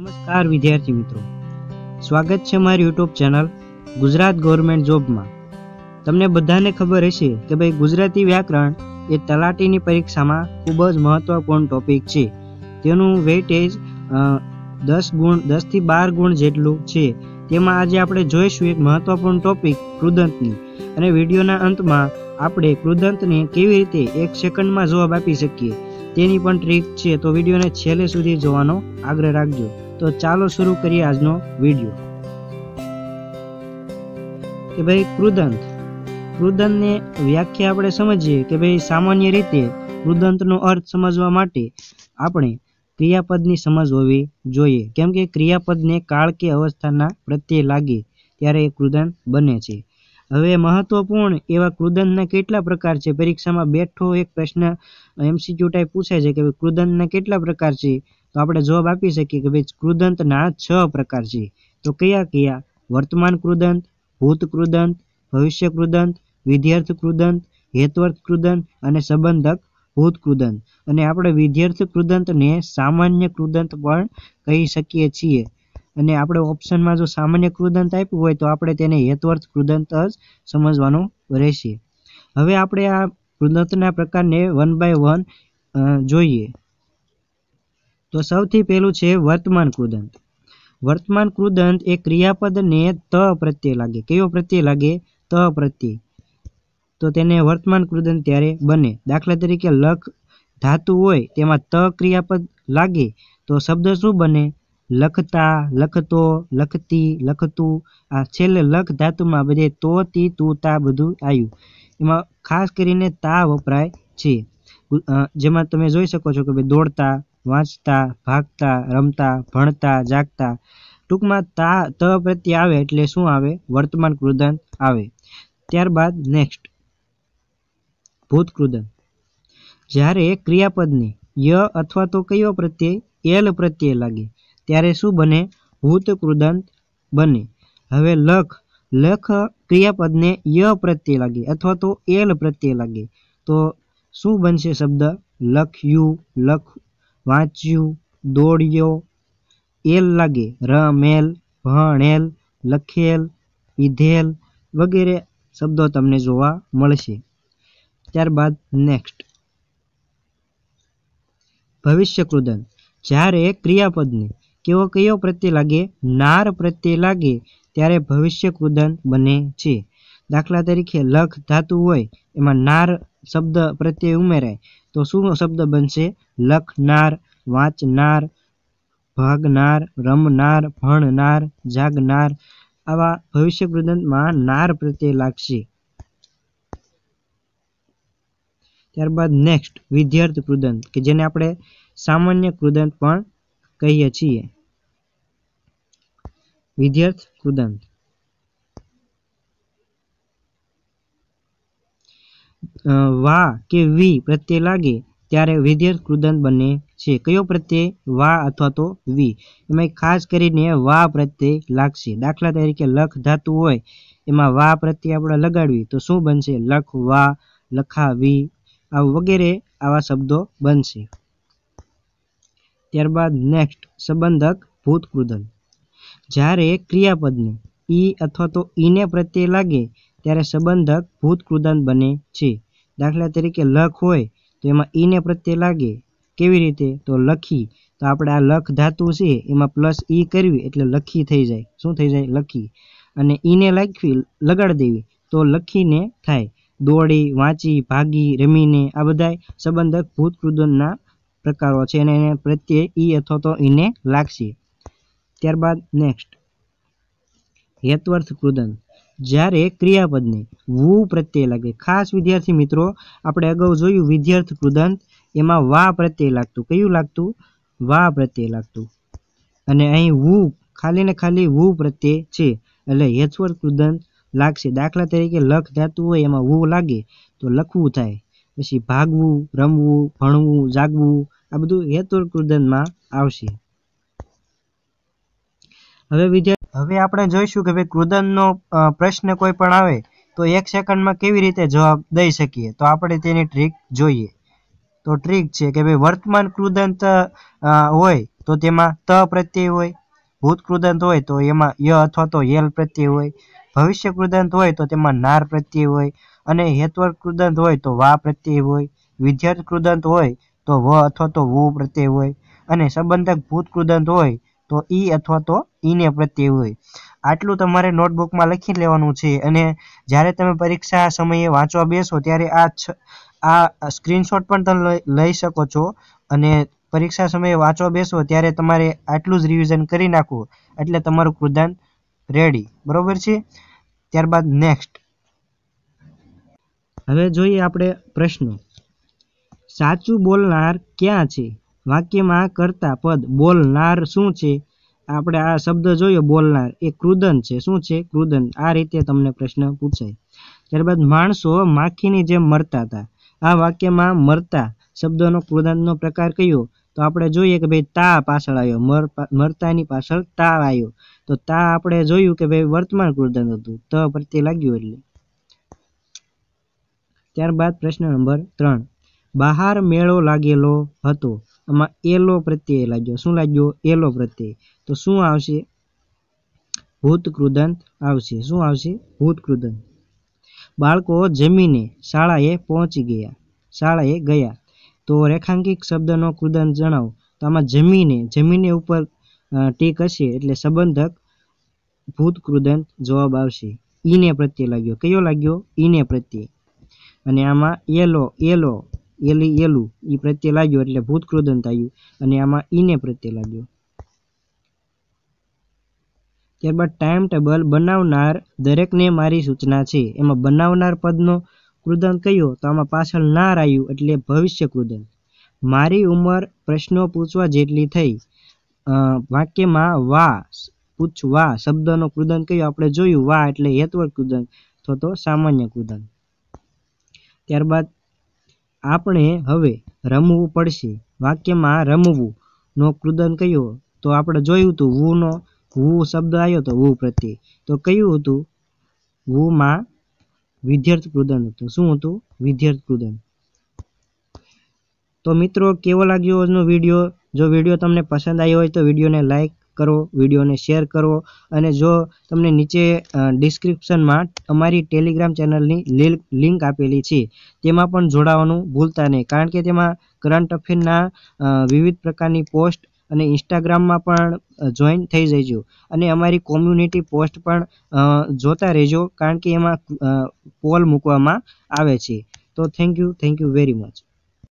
નમસ્કાર વિદ્યાર્થી મિત્રો સ્વાગત છે મારી યુટ્યુબ ચેનલ ગુજરાત ગવર્મેન્ટ જોબમાં તમને બધાને ખબર હશે કે ભાઈ ગુજરાતી વ્યાકરણ એ તલાટીની પરીક્ષામાં ખૂબ જ મહત્વપૂર્ણ ટોપિક છે તેનું વેઇટેજ દસ ગુણ દસથી બાર ગુણ જેટલું છે તેમાં આજે આપણે જોઈશું એક મહત્વપૂર્ણ ટોપિક કૃદંતની અને વિડીયોના અંતમાં આપણે કૃદંતને કેવી રીતે એક સેકન્ડમાં જવાબ આપી શકીએ તેની પણ ટ્રીક છે તો વિડીયોને છેલ્લે સુધી જોવાનો આગ્રહ રાખજો તો ચાલો શરૂ કરીએ આજનો વિડીયો કે ભાઈ કૃદંત કૃદંતને વ્યાખ્યા આપણે સમજીએ કે ભાઈ સામાન્ય રીતે કૃદંતનો અર્થ સમજવા માટે આપણે ક્રિયાપદની સમજ હોવી જોઈએ કેમ કે ક્રિયાપદને કાળ કે અવસ્થાના પ્રત્યે લાગે ત્યારે એ કૃદંત બને છે હવે મહત્વપૂર્ણ એવા કૃદંતના કેટલા પ્રકાર છે પરીક્ષામાં બેઠો એક પ્રશ્ન એમસીક્યુ ટાઈપ પૂછાય છે કે કૃદંતના કેટલા પ્રકાર છે તો આપણે જવાબ આપી શકીએ કે ભાઈ કૃદંતના છ પ્રકાર છે તો કયા કયા વર્તમાન કૃદંત ભૂત કૃદંત ભવિષ્ય કૃદંત વિદ્યાર્થ કૃદંત હેતવર્થ કૃદંત અને સંબંધક ભૂત કૃદંત અને આપણે વિદ્યાર્થ કૃદંતને સામાન્ય કૃદંત પણ કહી શકીએ છીએ અને આપણે ઓપ્શનમાં જો સામાન્ય કૃદંત આપ્યું હોય તો આપણે તેને હેતવર્થ કૃદંત જ સમજવાનો રહેશે હવે આપણે આ કૃદંતના પ્રકારને વન બાય વન જોઈએ તો સૌથી પહેલું છે વર્તમાન કૃદંત વર્તમાન કૃદંત એ ક્રિયાપદને ત પ્રત્યે લાગે કયો પ્રત્યે લાગે ત પ્રત્યે તો તેને વર્તમાન કૃદંત ત્યારે બને દાખલા તરીકે લખ ધાતુ હોય તેમાં ત ક્રિયાપદ લાગે તો શબ્દ શું બને લખતા લખતો લખતી લખતું આ છેલ્લે લખ ધાતુમાં બધે તો તી તું તા બધું આવ્યું એમાં ખાસ કરીને તા વપરાય છે જેમાં તમે જોઈ શકો છો કે ભાઈ દોડતા વાંચતા ભાગતા રમતા ભણતા જાગતા ટૂંકમાં તા ત પ્રત્યે આવે એટલે શું આવે વર્તમાન કૃદંત આવે ત્યારબાદ નેક્સ્ટ ભૂત કૃદંત જ્યારે ક્રિયાપદને ય અથવા તો કયો પ્રત્યય એલ પ્રત્યે લાગે ત્યારે શું બને ભૂત કૃદંત બને હવે લખ લખ ક્રિયાપદને ય પ્રત્યે લાગે અથવા તો એલ પ્રત્યે લાગે તો શું બનશે શબ્દ લખ્યું લખ વાંચ્યું દોડ્યો એલ લાગે રમેલ ભણેલ લખેલ પીધેલ વગેરે શબ્દો તમને જોવા મળશે ત્યારબાદ નેક્સ્ટ ભવિષ્ય કૃદન જ્યારે ક્રિયાપદને કેવો કયો પ્રત્યે લાગે નાર પ્રત્યે લાગે ત્યારે ભવિષ્ય કૃદન બને છે દાખલા તરીકે લખ ધાતુ હોય એમાં નાર શબ્દ પ્રત્યે ઉમેરાય તો શું શબ્દ બનશે લખનાર વાંચનાર ભાગનાર રમનાર ભણનાર જાગનાર આવા ભવિષ્ય કૃદંતમાં નાર પ્રત્યે લાગશે ત્યારબાદ નેક્સ્ટ વિદ્યાર્થ કૃદંત કે જેને આપણે સામાન્ય કૃદંત પણ કહીએ છીએ વિદ્યાર્થ કૃદંત વા કે વી પ્રત્યે લાગે ત્યારે વિધેય કૃદંત બને છે કયો પ્રત્યે વા અથવા તો વી એમાં ખાસ કરીને વા પ્રત્યે લાગશે દાખલા તરીકે લખ ધાતુ હોય એમાં વા પ્રત્યે આપણે લગાડવી તો શું બનશે લખ વા લખાવી આ વગેરે આવા શબ્દો બનશે ત્યારબાદ નેક્સ્ટ સંબંધક ભૂતકૃદંત જ્યારે ક્રિયાપદને ઈ અથવા તો ઈને પ્રત્યે લાગે ત્યારે સંબંધક ભૂત ભૂતકૃદંત બને છે દાખલા તરીકે લખ હોય તો એમાં ઈને પ્રત્યય લાગે કેવી રીતે તો લખી તો આપણે આ લખ ધાતુ છે એમાં પ્લસ ઈ કરવી એટલે લખી થઈ જાય શું થઈ જાય લખી અને ઈને લખવી લગાડી દેવી તો લખીને થાય દોડી વાંચી ભાગી રમીને આ બધા સંબંધક ભૂતકૃદંતના પ્રકારો છે અને એને પ્રત્યે ઈ અથવા તો ઈને લાગશે ત્યારબાદ નેક્સ્ટ હેતવર્થ કૃદંત જ્યારે ક્રિયાપદને વુ પ્રત્યય લાગે ખાસ વિદ્યાર્થી મિત્રો આપણે અગાઉ જોયું વિદ્યાર્થ કૃદંત એમાં વા પ્રત્યય લાગતું કયું લાગતું વા પ્રત્યય લાગતું અને અહીં વુ ખાલી ને ખાલી વુ પ્રત્યય છે એટલે હેચવર કૃદંત લાગશે દાખલા તરીકે લખ ધાતુ હોય એમાં વુ લાગે તો લખવું થાય પછી ભાગવું રમવું ભણવું જાગવું આ બધું હેતુર કૃદંતમાં આવશે હવે વિદ્યાર્થી હવે આપણે જોઈશું કે ભાઈ કૃદનનો પ્રશ્ન કોઈ પણ આવે તો એક સેકન્ડમાં કેવી રીતે જવાબ દઈ શકીએ તો આપણે તેની ટ્રીક જોઈએ તો ટ્રીક છે કે ભાઈ વર્તમાન કૃદંત હોય તો તેમાં ત પ્રત્યય હોય ભૂત કૃદંત હોય તો એમાં ય અથવા તો યલ પ્રત્યય હોય ભવિષ્ય કૃદંત હોય તો તેમાં નાર પ્રત્યય હોય અને હેતવર કૃદંત હોય તો વા પ્રત્યય હોય વિદ્યાર્થી કૃદંત હોય તો વ અથવા તો વુ પ્રત્યય હોય અને સંબંધક ભૂત કૃદંત હોય તો ઈ અથવા તો ઈને પ્રત્યે હોય આટલું તમારે નોટબુકમાં લખી લેવાનું છે અને જ્યારે તમે પરીક્ષા સમયે વાંચવા બેસો ત્યારે આ આ સ્ક્રીનશોટ પણ તમે લઈ શકો છો અને પરીક્ષા સમયે વાંચવા બેસો ત્યારે તમારે આટલું જ રિવિઝન કરી નાખવું એટલે તમારું કૃદાન રેડી બરોબર છે ત્યારબાદ નેક્સ્ટ હવે જોઈએ આપણે પ્રશ્નો સાચું બોલનાર ક્યાં છે વાક્યમાં કરતા પદ બોલનાર શું છે આપણે આ શબ્દ જોયો બોલનાર એ ક્રુદન છે શું છે ક્રુદન આ રીતે તમને પ્રશ્ન પૂછાય ત્યારબાદ માણસો માખીની જેમ મરતા હતા આ વાક્યમાં મરતા શબ્દનો ક્રુદનનો પ્રકાર કયો તો આપણે જોઈએ કે ભાઈ તા પાછળ આવ્યો મર મરતાની પાછળ તા આવ્યો તો તા આપણે જોયું કે ભાઈ વર્તમાન કૃદંત હતું ત પ્રત્યે લાગ્યું એટલે ત્યારબાદ પ્રશ્ન નંબર ત્રણ બહાર મેળો લાગેલો હતો આમાં એલો પ્રત્યય લાગ્યો શું લાગ્યો એલો પ્રત્યય તો શું આવશે ભૂતકૃદંત આવશે શું આવશે ભૂતકૃદંત બાળકો જમીને શાળાએ પહોંચી ગયા શાળાએ ગયા તો રેખાંકિત શબ્દનો કૃદંત જણાવો તો આમાં જમીને જમીને ઉપર ટીક હશે એટલે સંબંધક ભૂતકૃદંત જવાબ આવશે ઈને પ્રત્યે લાગ્યો કયો લાગ્યો ઈને પ્રત્યય અને આમાં એલો એલો એલી એલું એ પ્રત્યે લાગ્યો એટલે ભૂતક્રોધન થયું અને આમાં ઈને પ્રત્યે લાગ્યો ત્યારબાદ ટાઈમ ટેબલ બનાવનાર દરેકને મારી સૂચના છે એમાં બનાવનાર પદનો કૃદંત કયો તો આમાં પાછળ નાર આવ્યું એટલે ભવિષ્ય કૃદંત મારી ઉંમર પ્રશ્નો પૂછવા જેટલી થઈ વાક્યમાં વા પૂછવા શબ્દનો કૃદંત કહ્યો આપણે જોયું વા એટલે હેતવર કૃદંત થતો સામાન્ય કૃદંત ત્યારબાદ આપણે હવે રમવું પડશે વાક્યમાં રમવું નો કૃદન કયો તો આપણે જોયું હતું વુનો વુ શબ્દ આવ્યો હતો વુ પ્રત્યે તો કયું હતું વુમાં વિધ્યર્થ કૃદન હતું શું હતું વિધ્યર્થ કૃદન તો મિત્રો કેવો લાગ્યો આજનો વિડીયો જો વિડીયો તમને પસંદ આવ્યો હોય તો વિડીયોને લાઈક કરો વિડીયોને શેર કરો અને જો તમને નીચે ડિસ્ક્રિપ્શનમાં અમારી ટેલિગ્રામ ચેનલની લિંક આપેલી છે તેમાં પણ જોડાવાનું ભૂલતા નહીં કારણ કે તેમાં કરંટ અફેરના વિવિધ પ્રકારની પોસ્ટ અને ઇન્સ્ટાગ્રામમાં પણ જોઈન થઈ જજો અને અમારી કોમ્યુનિટી પોસ્ટ પણ જોતા રહેજો કારણ કે એમાં પોલ મૂકવામાં આવે છે તો thank you thank you very much